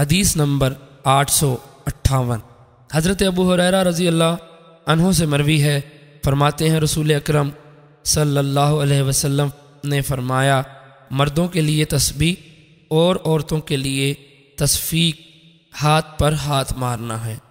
हदीस नंबर आठ सौ अट्ठावन हज़रत अबू हुरैरा रज़ी अल्लाह अनहों से मरवी है फरमाते हैं रसूल अकरम सल्लल्लाहु अलैहि वसल्लम ने फरमाया मर्दों के लिए तस्बी और औरतों के लिए तस्फीक हाथ पर हाथ मारना है